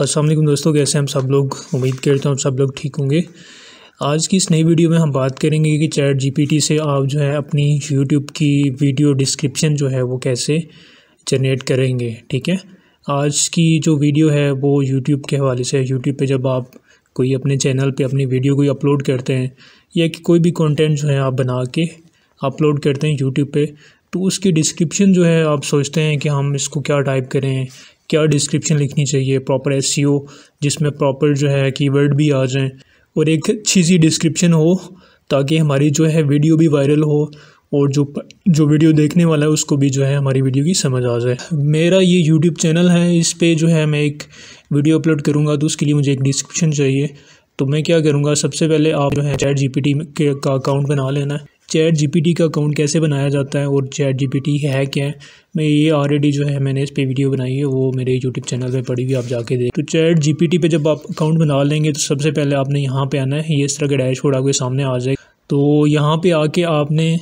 असलम दोस्तों कैसे हम सब लोग उम्मीद हैं और सब लोग ठीक होंगे आज की इस नई वीडियो में हम बात करेंगे कि चैट जीपीटी से आप जो है अपनी यूट्यूब की वीडियो डिस्क्रिप्शन जो है वो कैसे जनरेट करेंगे ठीक है आज की जो वीडियो है वो यूट्यूब के हवाले से यूट्यूब पे जब आप कोई अपने चैनल पे अपनी वीडियो कोई अपलोड करते हैं या कि कोई भी कॉन्टेंट जो है आप बना के अपलोड करते हैं यूट्यूब पर तो उसकी डिस्क्रिप्शन जो है आप सोचते हैं कि हम इसको क्या टाइप करें क्या डिस्क्रिप्शन लिखनी चाहिए प्रॉपर एस e जिसमें प्रॉपर जो है कीवर्ड भी आ जाएँ और एक अच्छी सी डिस्क्रिप्शन हो ताकि हमारी जो है वीडियो भी वायरल हो और जो जो वीडियो देखने वाला है उसको भी जो है हमारी वीडियो की समझ आ जाए मेरा ये यूट्यूब चैनल है इस पर जो है मैं एक वीडियो अपलोड करूँगा तो उसके लिए मुझे एक डिस्क्रिप्शन चाहिए तो मैं क्या करूँगा सबसे पहले आप जो है चैट जी का अकाउंट बना लेना है चैट जीपीटी का अकाउंट कैसे बनाया जाता है और चैट जीपीटी है क्या है मैं ये ऑलरेडी जो है मैंने इस पे वीडियो बनाई है वो मेरे यूट्यूब चैनल पे पड़ी हुई आप जाके देख तो चैट जीपीटी पे जब आप अकाउंट बना लेंगे तो सबसे पहले आपने यहाँ पे आना है ये इस तरह का डैशबोर्ड आपके सामने आ जाए तो यहाँ पर आके आपने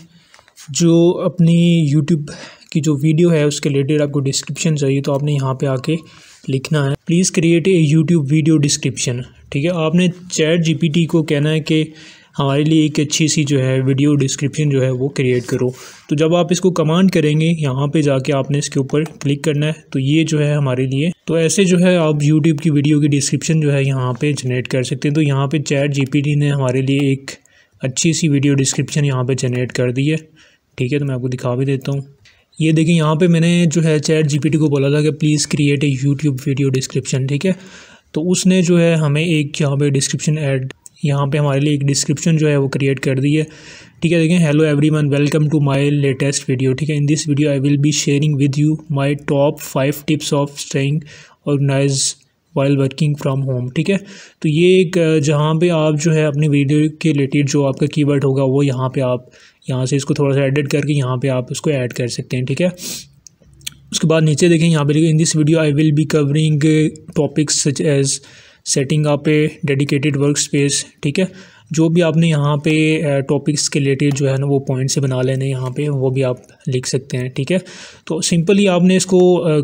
जो अपनी यूट्यूब की जो वीडियो है उसके रिलेटेड आपको डिस्क्रिप्शन चाहिए तो आपने यहाँ पर आके लिखना है please create a YouTube video description ठीक है आपने चैट जी को कहना है कि हमारे लिए एक अच्छी सी जो है वीडियो डिस्क्रिप्शन जो है वो क्रिएट करो तो जब आप इसको कमांड करेंगे यहाँ पे जाके आपने इसके ऊपर क्लिक करना है तो ये जो है हमारे लिए तो ऐसे जो है आप यूट्यूब की वीडियो की डिस्क्रिप्शन जो है यहाँ पर जनरेट कर सकते हैं तो यहाँ पर चैट जी ने हमारे लिए एक अच्छी सी वीडियो डिस्क्रिप्शन यहाँ पर जनरेट कर दी है ठीक है तो मैं आपको दिखा भी देता हूँ ये देखिए यहाँ पे मैंने जो है चैट जीपीटी को बोला था कि please create a YouTube video description ठीक है तो उसने जो है हमें एक यहाँ पे डिस्क्रिप्शन ऐड यहाँ पे हमारे लिए एक डिस्क्रिप्शन जो है वो क्रिएट कर दी है ठीक है देखें hello everyone welcome to my latest video ठीक है in this video I will be sharing with you my top five tips of staying organize while working from home ठीक है तो ये एक जहाँ पे आप जो है अपनी वीडियो के रिलेटेड जो आपका की होगा वो यहाँ पर आप यहाँ से इसको थोड़ा सा एडिट करके यहाँ पर आप उसको ऐड कर सकते हैं ठीक है उसके बाद नीचे देखें यहाँ पर in this video I will be covering topics such as setting आप पे डेडिकेटेड वर्क स्पेस ठीक है जो भी आपने यहाँ पे टॉपिक्स के रिलेटेड जो है ना वो पॉइंट्स बना लेने यहाँ पे वो भी आप लिख सकते हैं ठीक है तो सिंपली आपने इसको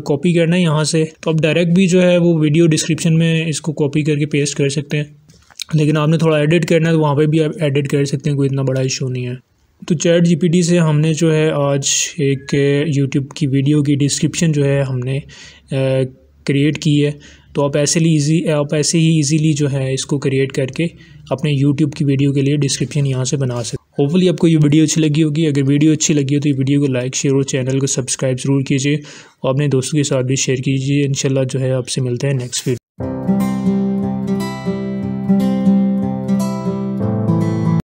कॉपी करना है यहाँ से तो आप डायरेक्ट भी जो है वो वीडियो डिस्क्रिप्शन में इसको कॉपी करके पेस्ट कर सकते हैं लेकिन आपने थोड़ा एडिट करना है तो वहाँ पर भी आप एडिट कर सकते हैं कोई इतना बड़ा इशू नहीं है तो चैट जी से हमने जो है आज एक यूट्यूब की वीडियो की डिस्क्रिप्शन जो है हमने क्रिएट की है तो आप ऐसे ही ईजी आप ऐसे ही ईजीली जो है इसको क्रिएट करके अपने यूट्यूब की वीडियो के लिए डिस्क्रिप्शन यहाँ से बना सकते होपफुली आपको ये वीडियो अच्छी लगी होगी अगर वीडियो अच्छी लगी हो तो ये वीडियो को लाइक शेयर और चैनल को सब्सक्राइब ज़रूर कीजिए और अपने दोस्तों के साथ भी शेयर कीजिए इनशाला जो है आपसे मिलते हैं नेक्स्ट वीडियो